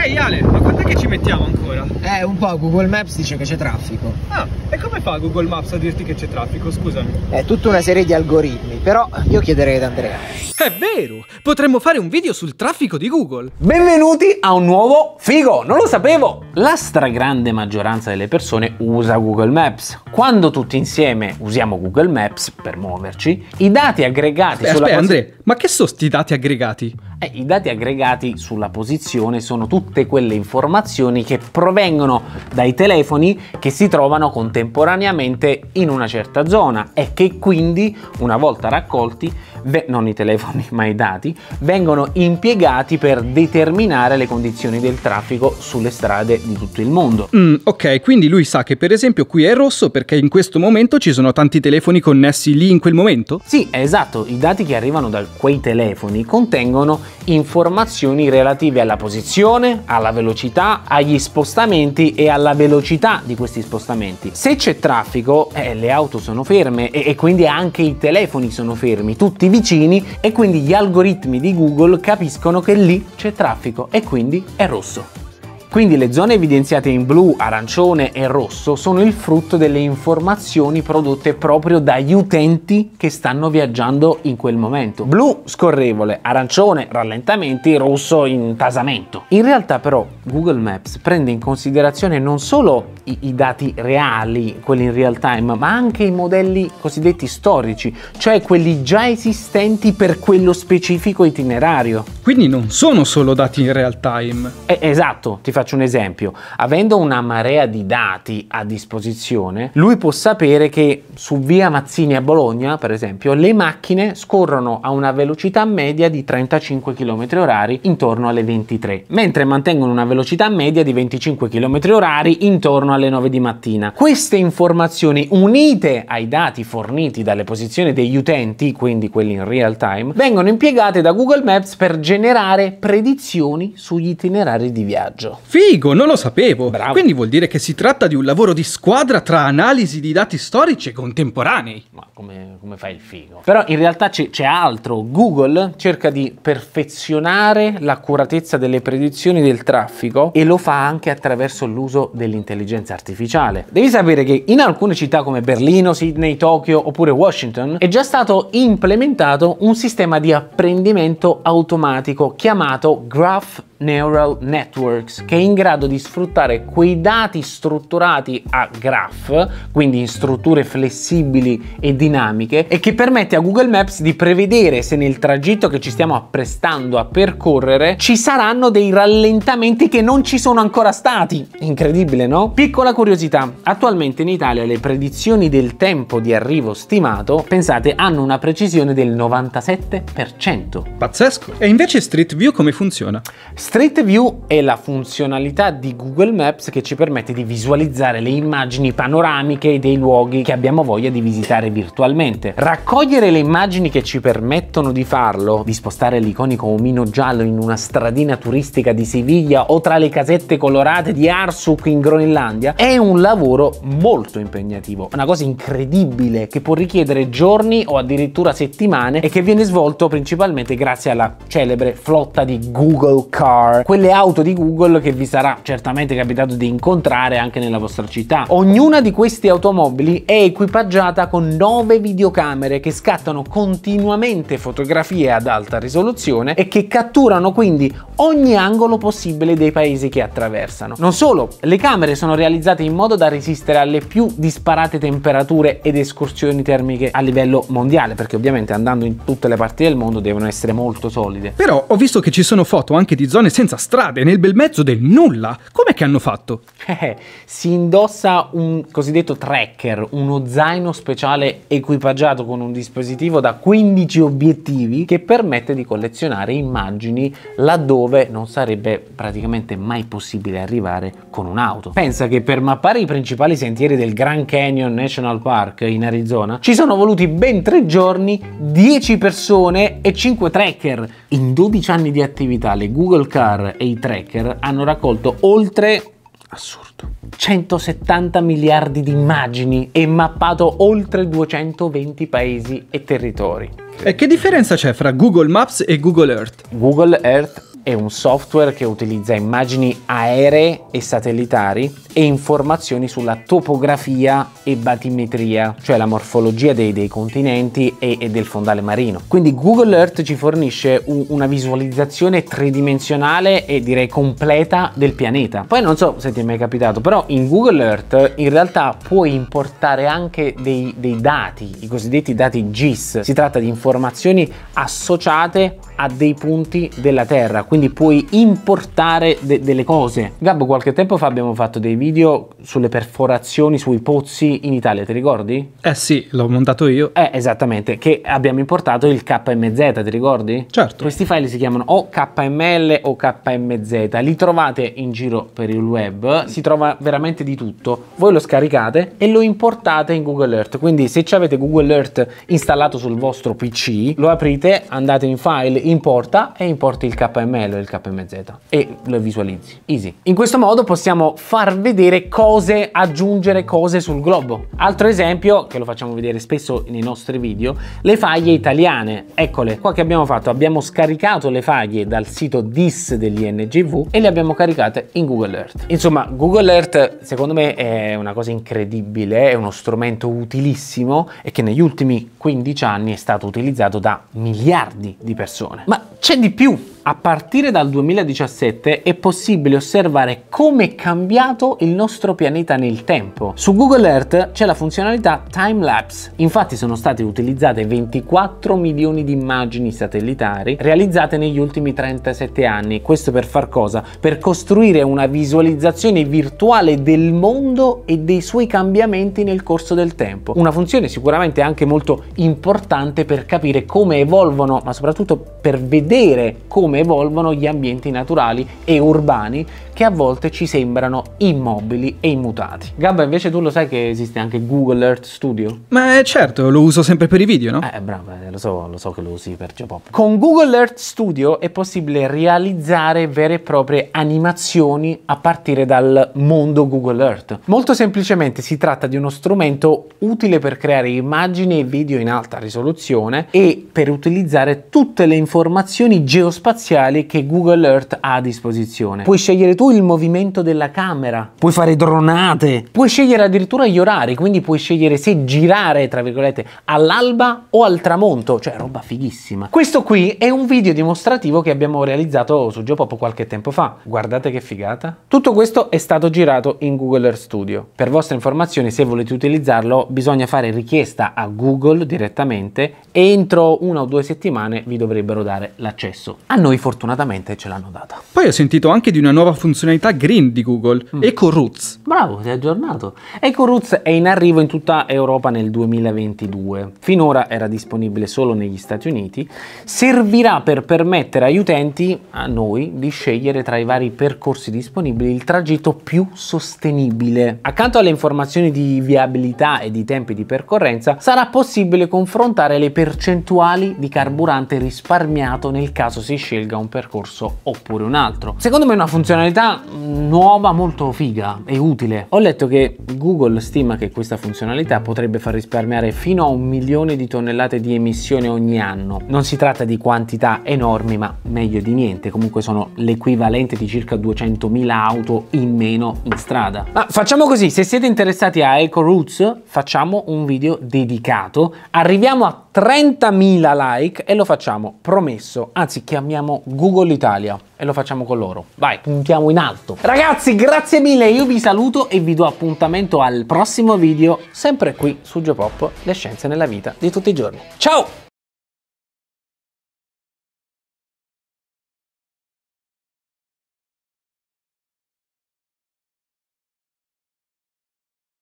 Ehi Ale, ma quant'è che ci mettiamo ancora? Eh, un po', Google Maps dice che c'è traffico. Ah, e come fa Google Maps a dirti che c'è traffico, scusami? È tutta una serie di algoritmi, però io chiederei ad Andrea. È vero, potremmo fare un video sul traffico di Google. Benvenuti a un nuovo figo, non lo sapevo! La stragrande maggioranza delle persone usa Google Maps. Quando tutti insieme usiamo Google Maps per muoverci, i dati aggregati aspetta, sulla... Aspetta, Andrea, ma che sono sti dati aggregati? Eh, I dati aggregati sulla posizione sono tutte quelle informazioni che provengono dai telefoni che si trovano contemporaneamente in una certa zona e che quindi, una volta raccolti, non i telefoni ma i dati, vengono impiegati per determinare le condizioni del traffico sulle strade di tutto il mondo. Mm, ok, quindi lui sa che per esempio qui è rosso perché in questo momento ci sono tanti telefoni connessi lì in quel momento? Sì, esatto, i dati che arrivano da quei telefoni contengono informazioni relative alla posizione, alla velocità, agli spostamenti e alla velocità di questi spostamenti. Se c'è traffico, eh, le auto sono ferme e, e quindi anche i telefoni sono fermi, tutti vicini e quindi gli algoritmi di Google capiscono che lì c'è traffico e quindi è rosso. Quindi le zone evidenziate in blu, arancione e rosso sono il frutto delle informazioni prodotte proprio dagli utenti che stanno viaggiando in quel momento. Blu scorrevole, arancione rallentamenti, rosso intasamento. In realtà però Google Maps prende in considerazione non solo i, i dati reali, quelli in real time, ma anche i modelli cosiddetti storici, cioè quelli già esistenti per quello specifico itinerario. Quindi non sono solo dati in real time. Eh, esatto, ti faccio un esempio, avendo una marea di dati a disposizione, lui può sapere che su via Mazzini a Bologna, per esempio, le macchine scorrono a una velocità media di 35 km h intorno alle 23, mentre mantengono una velocità media di 25 km h intorno alle 9 di mattina. Queste informazioni unite ai dati forniti dalle posizioni degli utenti, quindi quelli in real time, vengono impiegate da Google Maps per generare predizioni sugli itinerari di viaggio. Figo, non lo sapevo. Bravo. Quindi vuol dire che si tratta di un lavoro di squadra tra analisi di dati storici e contemporanei. Ma come, come fai il figo? Però in realtà c'è, c'è altro. Google cerca di perfezionare l'accuratezza delle predizioni del traffico e lo fa anche attraverso l'uso dell'intelligenza artificiale. Devi sapere che in alcune città come Berlino, Sydney, Tokyo oppure Washington è già stato implementato un sistema di apprendimento automatico chiamato Graph neural networks che è in grado di sfruttare quei dati strutturati a graph, quindi in strutture flessibili e dinamiche, e che permette a Google Maps di prevedere se nel tragitto che ci stiamo apprestando a percorrere ci saranno dei rallentamenti che non ci sono ancora stati. Incredibile, no? Piccola curiosità, attualmente in Italia le predizioni del tempo di arrivo stimato, pensate, hanno una precisione del 97%. Pazzesco! E invece Street View come funziona? Street View è la funzionalità di Google Maps che ci permette di visualizzare le immagini panoramiche dei luoghi che abbiamo voglia di visitare virtualmente. Raccogliere le immagini che ci permettono di farlo, di spostare l'iconico omino giallo in una stradina turistica di Siviglia o tra le casette colorate di Arsuk in Groenlandia, è un lavoro molto impegnativo, una cosa incredibile che può richiedere giorni o addirittura settimane e che viene svolto principalmente grazie alla celebre flotta di Google Car car, quelle auto di Google che vi sarà certamente capitato di incontrare anche nella vostra città. Ognuna di queste automobili è equipaggiata con 9 videocamere che scattano continuamente fotografie ad alta risoluzione e che catturano quindi ogni angolo possibile dei paesi che attraversano. Non solo, le camere sono realizzate in modo da resistere alle più disparate temperature ed escursioni termiche a livello mondiale, perché ovviamente andando in tutte le parti del mondo devono essere molto solide. Però ho visto che ci sono foto anche di zone zone senza strade, nel bel mezzo del nulla. Com'è che hanno fatto? Eh, si indossa un cosiddetto tracker, uno zaino speciale equipaggiato con un dispositivo da 15 obiettivi che permette di collezionare immagini laddove non sarebbe praticamente mai possibile arrivare con un'auto. Pensa che per mappare i principali sentieri del Grand Canyon National Park in Arizona ci sono voluti ben tre giorni, 10 persone e 5 tracker. In 12 anni di attività le Google Car NASCAR e i tracker hanno raccolto oltre assurdo 170 miliardi di immagini e mappato oltre 220 paesi e territori. E che differenza c'è fra Google Maps e Google Earth? Google Earth è un software che utilizza immagini aeree e satellitari e informazioni sulla topografia e batimetria, cioè la morfologia dei, dei continenti e, e, del fondale marino. Quindi Google Earth ci fornisce un, una visualizzazione tridimensionale e direi completa del pianeta. Poi non so se ti è mai capitato, però in Google Earth in realtà puoi importare anche dei, dei dati, i cosiddetti dati GIS. Si tratta di informazioni associate a dei punti della Terra, quindi quindi puoi importare de delle cose. Gabbo, qualche tempo fa abbiamo fatto dei video sulle perforazioni sui pozzi in Italia, ti ricordi? Eh sì, l'ho montato io. Eh, esattamente, che abbiamo importato il KMZ, ti ricordi? Certo. Questi file si chiamano o KML o KMZ, li trovate in giro per il web, si trova veramente di tutto. Voi lo scaricate e lo importate in Google Earth, quindi se avete Google Earth installato sul vostro PC, lo aprite, andate in file, importa e importi il KML pennello del KMZ e lo visualizzi. Easy. In questo modo possiamo far vedere cose, aggiungere cose sul globo. Altro esempio, che lo facciamo vedere spesso nei nostri video, le faglie italiane. Eccole, qua che abbiamo fatto? Abbiamo scaricato le faglie dal sito DIS dell'INGV e le abbiamo caricate in Google Earth. Insomma, Google Earth secondo me è una cosa incredibile, è uno strumento utilissimo e che negli ultimi 15 anni è stato utilizzato da miliardi di persone. Ma c'è di più. A partire dal 2017 è possibile osservare come è cambiato il nostro pianeta nel tempo. Su Google Earth c'è la funzionalità Time Lapse, infatti sono state utilizzate 24 milioni di immagini satellitari realizzate negli ultimi 37 anni. Questo per far cosa? Per costruire una visualizzazione virtuale del mondo e dei suoi cambiamenti nel corso del tempo. Una funzione sicuramente anche molto importante per capire come evolvono, ma soprattutto per vedere come come evolvono gli ambienti naturali e urbani che a volte ci sembrano immobili e immutati. Gabba, invece tu lo sai che esiste anche Google Earth Studio? Ma eh, certo, lo uso sempre per i video, no? Eh, bravo, eh, lo so, lo so che lo usi per j Con Google Earth Studio è possibile realizzare vere e proprie animazioni a partire dal mondo Google Earth. Molto semplicemente si tratta di uno strumento utile per creare immagini e video in alta risoluzione e per utilizzare tutte le informazioni geospaziali spaziali che Google Earth ha a disposizione. Puoi scegliere tu il movimento della camera, puoi fare dronate, puoi scegliere addirittura gli orari, quindi puoi scegliere se girare, tra virgolette, all'alba o al tramonto, cioè roba fighissima. Questo qui è un video dimostrativo che abbiamo realizzato su Geopop qualche tempo fa. Guardate che figata. Tutto questo è stato girato in Google Earth Studio. Per vostra informazione, se volete utilizzarlo, bisogna fare richiesta a Google direttamente e entro una o due settimane vi dovrebbero dare l'accesso. A noi fortunatamente ce l'hanno data. Poi ho sentito anche di una nuova funzionalità green di Google, mm. Roots. Bravo, ti hai aggiornato. Roots è in arrivo in tutta Europa nel 2022. Finora era disponibile solo negli Stati Uniti. Servirà per permettere agli utenti, a noi, di scegliere tra i vari percorsi disponibili il tragitto più sostenibile. Accanto alle informazioni di viabilità e di tempi di percorrenza, sarà possibile confrontare le percentuali di carburante risparmiato nel caso si scelga scelga un percorso oppure un altro. Secondo me è una funzionalità nuova molto figa e utile. Ho letto che Google stima che questa funzionalità potrebbe far risparmiare fino a un milione di tonnellate di emissioni ogni anno. Non si tratta di quantità enormi ma meglio di niente, comunque sono l'equivalente di circa 200.000 auto in meno in strada. Ma facciamo così, se siete interessati a Eco Roots, facciamo un video dedicato, arriviamo a 30.000 like e lo facciamo, promesso, anzi chiamiamo Google Italia e lo facciamo con loro. Vai, puntiamo in alto. Ragazzi, grazie mille, io vi saluto e vi do appuntamento al prossimo video, sempre qui su Geopop, le scienze nella vita di tutti i giorni. Ciao!